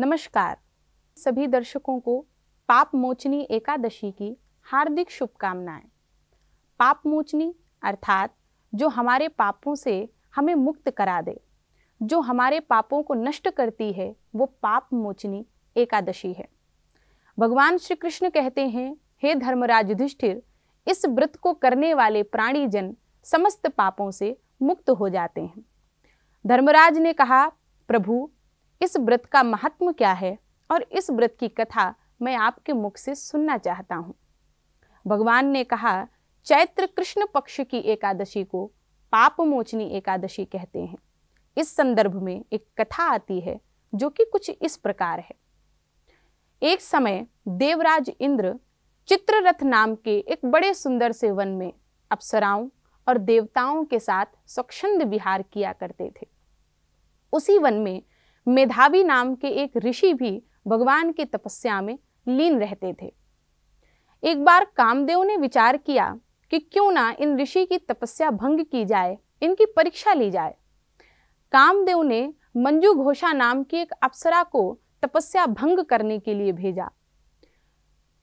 नमस्कार सभी दर्शकों को पाप मोचनी एकादशी की हार्दिक शुभकामनाएं पाप मोचनी अर्थात जो हमारे पापों से हमें मुक्त करा दे जो हमारे पापों को नष्ट करती है वो पाप मोचनी एकादशी है भगवान श्री कृष्ण कहते हैं हे धर्मराज युधिष्ठिर इस व्रत को करने वाले प्राणी जन समस्त पापों से मुक्त हो जाते हैं धर्मराज ने कहा प्रभु इस व्रत का महत्व क्या है और इस व्रत की कथा मैं आपके मुख से सुनना चाहता हूँ भगवान ने कहा चैत्र कृष्ण पक्ष की एकादशी को पाप मोचनी एकादशी कहते हैं इस संदर्भ में एक कथा आती है जो कि कुछ इस प्रकार है एक समय देवराज इंद्र चित्ररथ नाम के एक बड़े सुंदर से वन में अप्सराओं और देवताओं के साथ स्वच्छंद विहार किया करते थे उसी वन में मेधावी नाम के एक ऋषि भी भगवान की तपस्या में लीन रहते थे एक बार कामदेव ने विचार किया कि क्यों ना इन ऋषि की तपस्या भंग की जाए इनकी परीक्षा ली जाए कामदेव ने मंजू घोषा नाम की एक अप्सरा को तपस्या भंग करने के लिए भेजा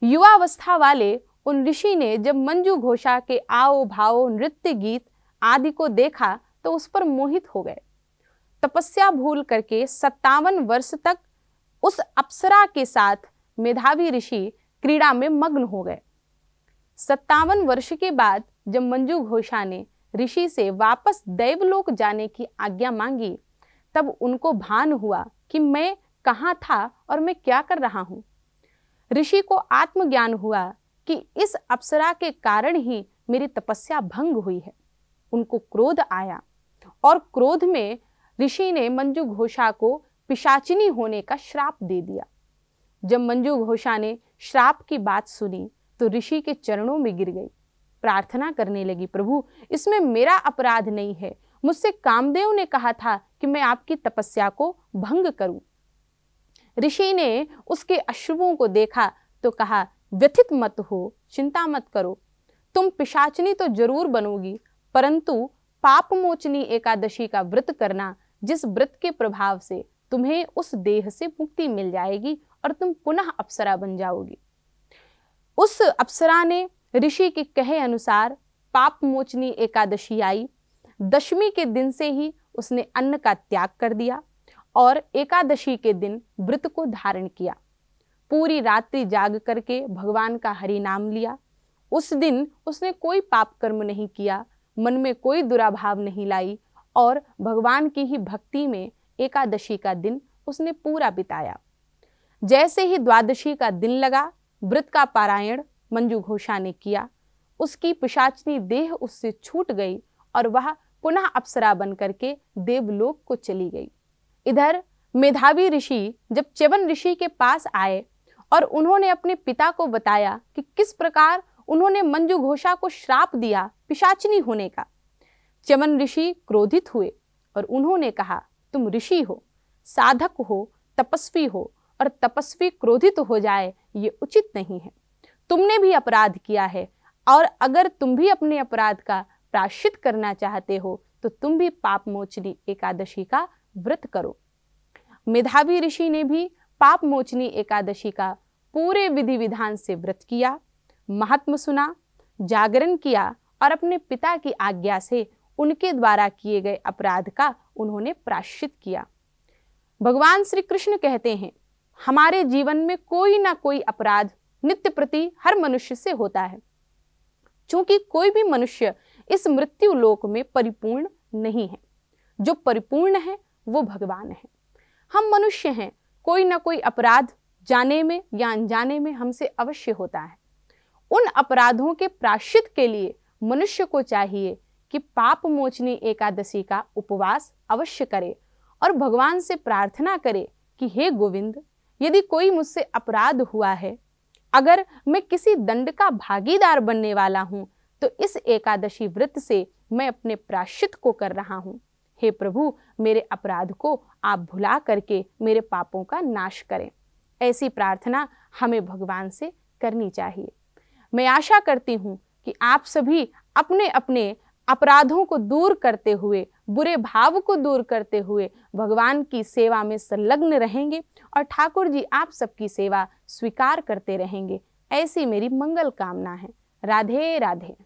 युवावस्था वाले उन ऋषि ने जब मंजू घोषा के आओ भाव नृत्य गीत आदि को देखा तो उस पर मोहित हो गए तपस्या भूल करके सत्तावन वर्ष तक उस अप्सरा के साथ मेधावी ऋषि क्रीड़ा में मग्न हो गए सत्तावन वर्ष के बाद जब मंजू घोषा ने ऋषि से वापस दैवलोक जाने की आज्ञा मांगी तब उनको भान हुआ कि मैं कहाँ था और मैं क्या कर रहा हूँ ऋषि को आत्मज्ञान हुआ कि इस अप्सरा के कारण ही मेरी तपस्या भंग हुई है उनको क्रोध आया और क्रोध में ऋषि ने मंजू घोषा को पिशाचिनी होने का श्राप दे दिया जब मंजू घोषा ने श्राप की बात सुनी तो ऋषि के चरणों में गिर गई प्रार्थना करने लगी प्रभु इसमें मेरा अपराध नहीं है मुझसे कामदेव ने कहा था कि मैं आपकी तपस्या को भंग करूं ऋषि ने उसके अश्रुओं को देखा तो कहा व्यथित मत हो चिंता मत करो तुम पिशाचनी तो जरूर बनोगी परंतु पापमोचनी एकादशी का व्रत करना जिस व्रत के प्रभाव से तुम्हें उस देह से मुक्ति मिल जाएगी और तुम पुनः अप्सरा बन जाओगी उस अप्सरा ने ऋषि के कहे अनुसार पाप मोचनी एकादशी आई दशमी के दिन से ही उसने अन्न का त्याग कर दिया और एकादशी के दिन व्रत को धारण किया पूरी रात्रि जाग करके भगवान का हरि नाम लिया उस दिन उसने कोई पाप कर्म नहीं किया मन में कोई दुराभाव नहीं लाई और भगवान की ही भक्ति में एकादशी का दिन उसने पूरा बिताया जैसे ही द्वादशी का दिन लगा व्रत का पारायण मंजू घोषा ने किया उसकी पिशाचनी देह उससे छूट गई और वह पुनः अप्सरा बन करके देवलोक को चली गई इधर मेधावी ऋषि जब च्यवन ऋषि के पास आए और उन्होंने अपने पिता को बताया कि किस प्रकार उन्होंने मंजू घोषा को श्राप दिया पिशाचनी होने का चमन ऋषि क्रोधित हुए और उन्होंने कहा तुम ऋषि हो साधक हो तपस्वी हो और तपस्वी क्रोधित हो जाए ये उचित नहीं है तुमने भी अपराध किया है और अगर तुम भी अपने अपराध का प्राश्चित करना चाहते हो तो तुम भी पाप मोचनी एकादशी का व्रत करो मेधावी ऋषि ने भी पाप मोचनी एकादशी का पूरे विधि विधान से व्रत किया महात्म सुना जागरण किया और अपने पिता की आज्ञा से उनके द्वारा किए गए अपराध का उन्होंने प्राश्चित किया भगवान श्री कृष्ण कहते हैं हमारे जीवन में कोई ना कोई अपराध नित्य प्रति हर मनुष्य से होता है क्योंकि कोई भी मनुष्य इस मृत्यु लोक में परिपूर्ण नहीं है जो परिपूर्ण है वो भगवान है हम मनुष्य हैं कोई ना कोई अपराध जाने में या अनजाने में हमसे अवश्य होता है उन अपराधों के प्राश्चित के लिए मनुष्य को चाहिए कि पाप मोचनी एकादशी का उपवास अवश्य करे और भगवान से प्रार्थना करे कि हे गोविंद यदि कोई मुझसे अपराध हुआ है अगर मैं किसी दंड का भागीदार बनने वाला हूँ तो इस एकादशी व्रत से मैं अपने प्राश्चित को कर रहा हूँ हे प्रभु मेरे अपराध को आप भुला करके मेरे पापों का नाश करें ऐसी प्रार्थना हमें भगवान से करनी चाहिए मैं आशा करती हूँ कि आप सभी अपने अपने अपराधों को दूर करते हुए बुरे भाव को दूर करते हुए भगवान की सेवा में संलग्न रहेंगे और ठाकुर जी आप सबकी सेवा स्वीकार करते रहेंगे ऐसी मेरी मंगल कामना है राधे राधे